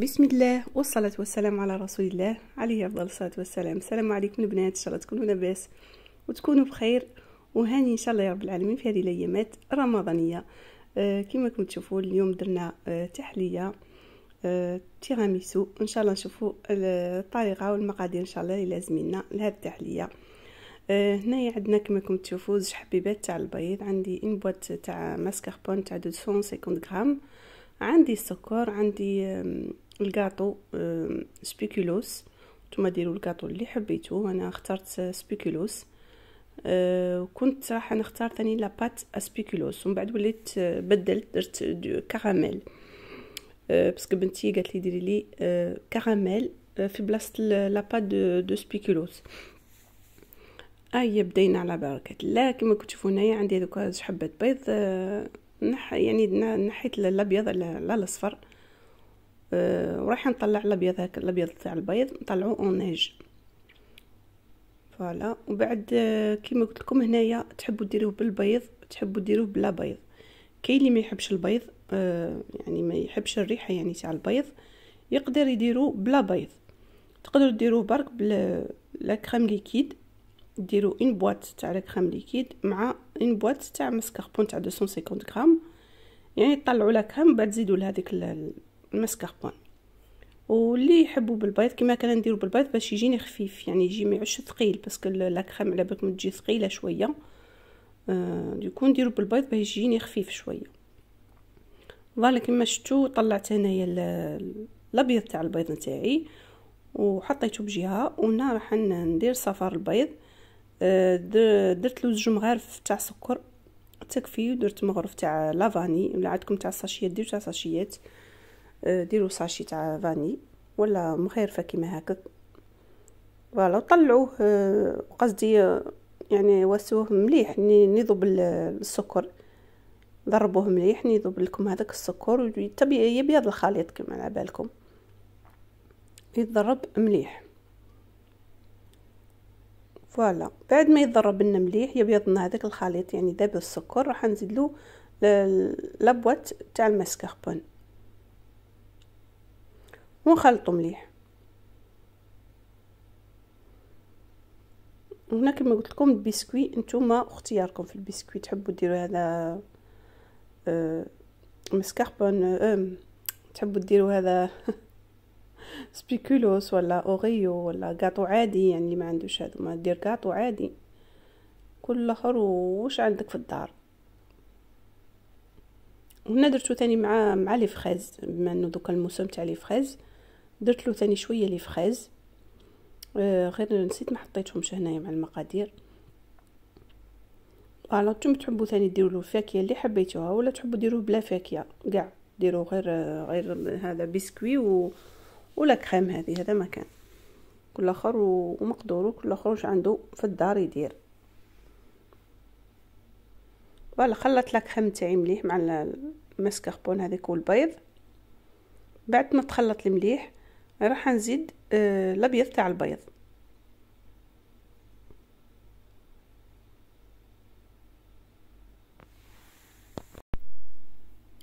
بسم الله والصلاة والسلام على رسول الله عليه أفضل الصلاة والسلام السلام عليكم البنات إن شاء الله تكونوا لاباس وتكونوا بخير وهاني إن شاء الله يا رب العالمين في هذه الأيامات الرمضانية آه كما كنتم تشوفوا اليوم درنا آه تحلية آه تيراميسو إن شاء الله نشوفوا الطريقة والمقادير إن شاء الله اللي لازمينا لهاد التحلية آه، هنايا عندنا كما كنتم تشوفوا زوج حبيبات تاع البيض عندي ان بوات تاع ماسكاربون تاع 250 غرام عندي السكر عندي الكاطو سبيكولوس نتوما ديروا الكاطو اللي حبيتوه انا اخترت سبيكولوس آه، كنت راح نختار ثاني لاباط اسبيكولوس ومن بعد وليت آه، بدلت درت كراميل آه، باسكو بنتي قالت لي ديري لي كراميل في بلاصه لاباط دو, دو سبيكولوس اي بدينا على بركة الله كما كنتو تشوفوا هنايا عندي هذوك حبات بيض نح يعني نحيت الابيض على الاصفر آه، وراح نطلع الابيض هاك الابيض تاع البيض نطلعو اونيج فوالا وبعد آه، كيما قلت لكم هنايا تحبوا ديروه بالبيض تحبوا ديروه بلا بيض كاين اللي ما يحبش البيض آه، يعني ما يحبش الريحه يعني تاع البيض يقدر يديرو بلا بيض تقدروا ديروه برك بلا لا كريم ليكيد ديروا ان بواط تاع لا كريم ليكيد مع ان بواط تاع مسكربون تاع 250 غرام يعني طلعوا لا كريم بعد تزيدوا لهذيك المسكربون واللي يحبوا بالبيض كما كان نديرو بالبيض باش يجيني خفيف يعني يجي ما يعش ثقيل باسكو لا كريم على بالكم تجي ثقيله شويه آه دوكو نديرو بالبيض باش يجيني خفيف شويه فوالا كما شفتوا طلعت هنايا الابيض تاع البيض نتاعي وحطيته بجهه وانا راح ندير صفار البيض آه درت له زوج مغارف تاع سكر تكفي ودرت مغرف تاع لافاني ولا عندكم تاع الساشيات ديرو تاع آه أه، ديروا ساشي تاع فاني ولا مخيرفه كيما هكا فوالا طلعوه أه، قصدي أه، يعني وسوه مليح نذوب السكر ضربوه مليح يذوب لكم هذاك السكر يبيض الخليط كما على بالكم يتضرب مليح فوالا بعد ما يضرب لنا مليح يبيض لنا هذاك الخليط يعني ذاب السكر راح نزيد له لابوات تاع المسكربون ونخلطو مليح هنا كما قلت لكم البسكوي نتوما اختياركم في البسكوي تحبوا ديروا هذا آه, آه، مسكربون تحبوا ديروا هذا سبيكولوس ولا اوريو ولا كاطو عادي يعني اللي ما عندوش هذا ما دير كاطو عادي كل اخر وش عندك في الدار هنا درتو تاني مع مع لي فريز بما انه دوكا الموسم تاع لي فخاز درت له ثاني شويه لي فريز آه غير نسيت ما حطيتهمش هنايا مع المقادير فوالا نتوما تحبوا ثاني ديروا له الفاكهه اللي حبيتوها ولا تحبوا ديروه بلا فاكهه كاع ديروا غير غير هذا بسكوي و ولا كريم هذه هذا ما كان كل اخر ومقدورو كل اخر واش عنده في الدار يدير فوالا خلطت لك كريم تاعي مليح مع الماسكربون هذيك والبيض بعد ما تخلط المليح راح نزيد آه، الابيض تاع البيض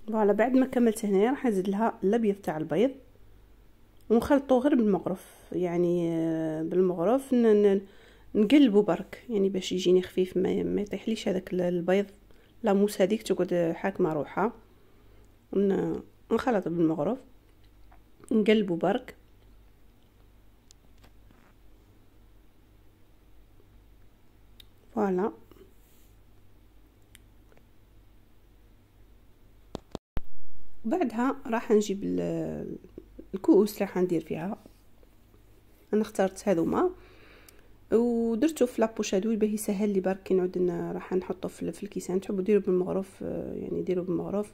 فوالا بعد ما كملت هنايا راح نزيد لها الابيض تاع البيض ونخلطو غير بالمغرف يعني آه، بالمغرف نقلبو برك يعني باش يجيني خفيف ما, ما يطيحليش هذاك البيض لا موس هذيك تقعد حاكمه روحها نخلط بالمغرف نقلبو برك Voilà. بعدها راح نجيب الكؤوس اللي راح ندير فيها انا اخترت هذوما ودرته في لابوشادو باه يسهل لي برك كي نعود راح نحطو في في الكيسان تحبوا ديروا بالمغرف آه، يعني ديروا بالمغرف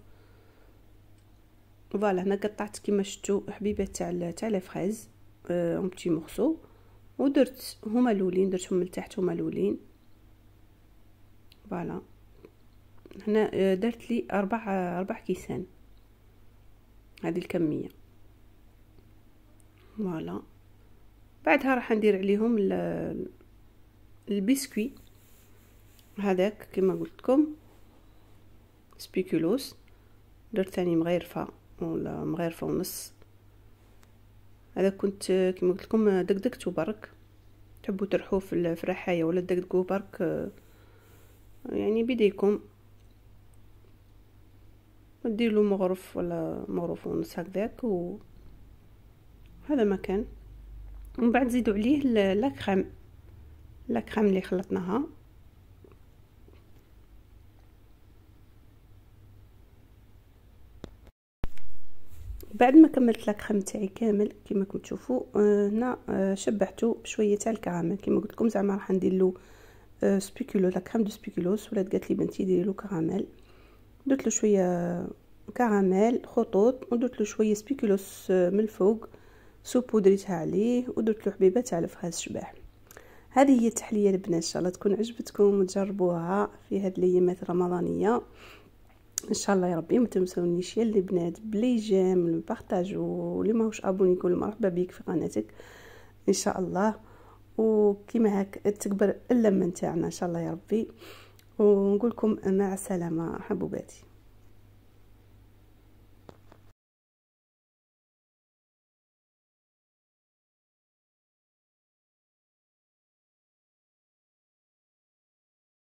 فوالا هنا قطعت كيما شفتوا حبيبات تاع تاع لي فريز آه، اون بتي مورسو ودرت هما الاولين درتهم من هما الاولين فوالا هنا آه، درت لي اربع آه، اربع كيسان هذه الكميه فوالا بعدها راح ندير عليهم آه، البسكوي هذاك كما قلت لكم سبيكولوس درت ثاني مغيرفه ولا مغيرفه ونص هذا كنت كما قلت لكم دقدقته برك تحبوا ترحوه في الرحايه ولا دقدقوه برك يعني بيديكم له مغرف ولا مغرف ونص هكذاك و هذا ما كان ومن بعد زيدوا عليه لا كريم لا كريم اللي خلطناها بعد ما كملت لاكريم تاعي كامل كما راكم تشوفوا آه، هنا آه، شبعتو شبعته بشويه تاع الكراميل كما قلت لكم زعما راح ندير له سبيكولوز لا كريم دو سبيكولوز ولات قالت لي بنتي ديري له كراميل درت له شويه كراميل خطوط ودرت له شويه سبيكولوز من الفوق سوبو دريتها عليه ودرت له حبيبه تاع الفهاز شباح هذه هي التحليه البنات ان شاء الله تكون عجبتكم وتجربوها في هذه الايامات الرمضانيه ان شاء الله يا ربي ما تنسونيش يا البنات بلي جيم بارطاجو واللي ماهوش ابوني يقول مرحبا بك في قناتك ان شاء الله وكيما هاك تكبر اللمه نتاعنا ان شاء الله يا ربي ونقول لكم مع السلامه حبوباتي